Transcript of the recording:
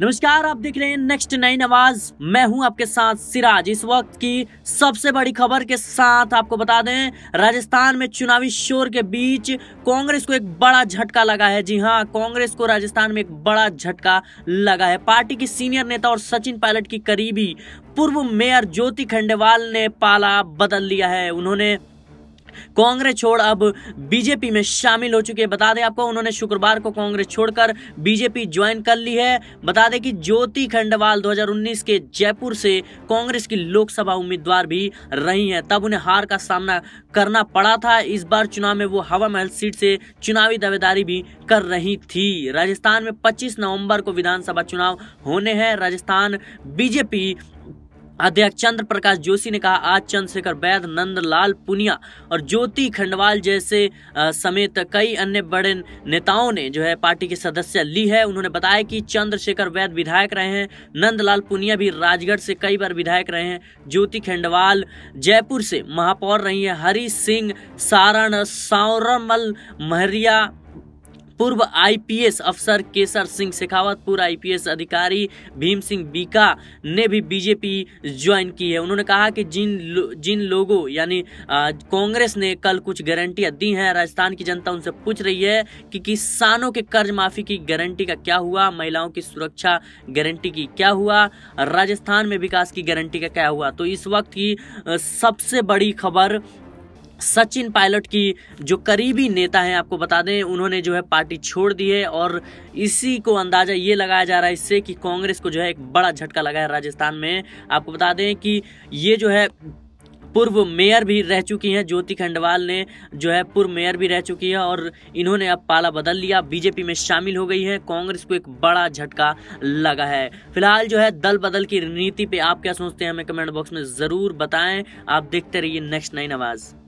नमस्कार आप देख रहे हैं नेक्स्ट नाइन आवाज मैं हूं आपके साथ सिराज इस वक्त की सबसे बड़ी खबर के साथ आपको बता दें राजस्थान में चुनावी शोर के बीच कांग्रेस को एक बड़ा झटका लगा है जी हां कांग्रेस को राजस्थान में एक बड़ा झटका लगा है पार्टी की सीनियर नेता और सचिन पायलट की करीबी पूर्व मेयर ज्योति खंडेवाल ने पाला बदल लिया है उन्होंने कांग्रेस छोड़ अब बीजेपी में शामिल हो चुके हैं बता दें आपको उन्होंने शुक्रवार को कांग्रेस छोड़कर बीजेपी ज्वाइन कर ली है बता दें कि ज्योति खंडवाल 2019 के जयपुर से कांग्रेस की लोकसभा उम्मीदवार भी रही हैं तब उन्हें हार का सामना करना पड़ा था इस बार चुनाव में वो हवा महल सीट से चुनावी दावेदारी भी कर रही थी राजस्थान में पच्चीस नवम्बर को विधानसभा चुनाव होने हैं राजस्थान बीजेपी अध्यक्ष चंद्र प्रकाश जोशी ने कहा आज चंद्रशेखर वैद नंदलाल पुनिया और ज्योति खंडवाल जैसे समेत कई अन्य बड़े नेताओं ने जो है पार्टी के सदस्य ली है उन्होंने बताया कि चंद्रशेखर वैद विधायक रहे हैं नंदलाल पुनिया भी राजगढ़ से कई बार विधायक रहे हैं ज्योति खंडवाल जयपुर से महापौर रही हैं हरी सिंह सारण सौरमल महरिया पूर्व आईपीएस अफसर केसर सिंह शेखावत पूर्व आईपीएस अधिकारी भीम सिंह बीका ने भी बीजेपी ज्वाइन की है उन्होंने कहा कि जिन लो, जिन लोगों यानी कांग्रेस ने कल कुछ गारंटियां दी हैं राजस्थान की जनता उनसे पूछ रही है कि किसानों के कर्ज माफी की गारंटी का क्या हुआ महिलाओं की सुरक्षा गारंटी की क्या हुआ राजस्थान में विकास की गारंटी का क्या हुआ तो इस वक्त की सबसे बड़ी खबर सचिन पायलट की जो करीबी नेता हैं आपको बता दें उन्होंने जो है पार्टी छोड़ दी है और इसी को अंदाज़ा ये लगाया जा रहा है इससे कि कांग्रेस को जो है एक बड़ा झटका लगा है राजस्थान में आपको बता दें कि ये जो है पूर्व मेयर भी रह चुकी हैं ज्योति खंडवाल ने जो है पूर्व मेयर भी रह चुकी है और इन्होंने अब पाला बदल लिया बीजेपी में शामिल हो गई है कांग्रेस को एक बड़ा झटका लगा है फिलहाल जो है दल बदल की रणनीति पे आप क्या सोचते हैं हमें कमेंट बॉक्स में ज़रूर बताएं आप देखते रहिए नेक्स्ट नाइन आवाज़